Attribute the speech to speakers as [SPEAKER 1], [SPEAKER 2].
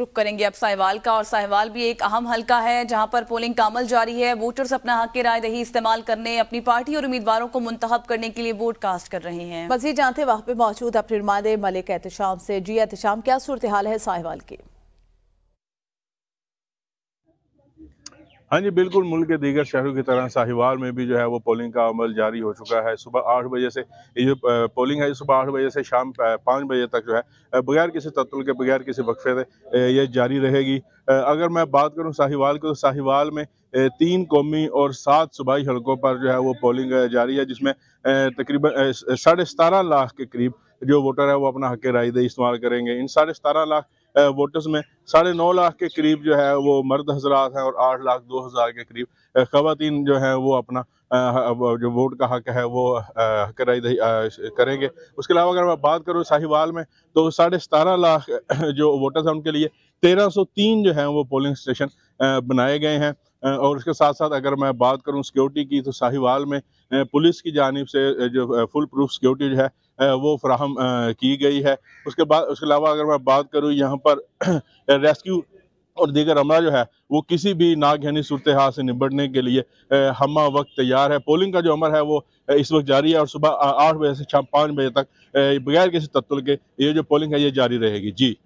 [SPEAKER 1] रुक करेंगे अब साहिवाल का और साहिवाल भी एक अहम हलका है जहां पर पोलिंग का अमल जारी है वोटर्स अपना हक राय दही इस्तेमाल करने अपनी पार्टी और उम्मीदवारों को मुंतब करने के लिए वोट कास्ट कर रहे हैं मजीद
[SPEAKER 2] जानते वहां पे मौजूद अपने मलिक एहतम से जी एहतम क्या सूरत हाल है साहिवाल की
[SPEAKER 3] हाँ जी बिल्कुल मुल्क के दीगर शहरों की तरह साहिवाल में भी जो है वो पोलिंग का अमल जारी हो चुका है सुबह आठ बजे से ये जो पोलिंग है सुबह आठ बजे से शाम पाँच बजे तक जो है बगैर किसी तत्ल के बगैर किसी वक्फे के ये जारी रहेगी अगर मैं बात करूँ साहिवाल की तो साहिवाल में तीन कौमी और सात सूबाई हलकों पर जो है वो पोलिंग जारी है जिसमें तकरीबन साढ़े सतारह लाख के करीब जो वोटर है वो अपना हक राय इस्तेमाल करेंगे इन साढ़े सतारह लाख वोटर्स में साढ़े नौ लाख के करीब जो है वो मर्द हजरात हैं और आठ लाख दो हज़ार के करीब खातन जो है वो अपना जो वोट का हक है वो कराई करेंगे उसके अलावा अगर मैं बात करूँ साहिवाल में तो साढ़े सतारह लाख जो वोटर्स हैं उनके लिए तेरह सौ तीन जो है वो पोलिंग स्टेशन बनाए गए हैं और उसके साथ साथ अगर मैं बात करूं सिक्योरिटी की तो साहिवाल में पुलिस की जानब से जो फुल प्रूफ सिक्योरिटी जो है वो फ्राहम की गई है उसके बाद उसके अलावा अगर मैं बात करूँ यहाँ पर रेस्क्यू और दीगर अमला जो है वो किसी भी नागहनी सूरत हाल से निपटने के लिए हमा वक्त तैयार है पोलिंग का जो अमर है वो इस वक्त जारी है और सुबह आठ बजे से शाम पाँच बजे तक बगैर किसी तत्ल के ये जो पोलिंग है ये जारी रहेगी जी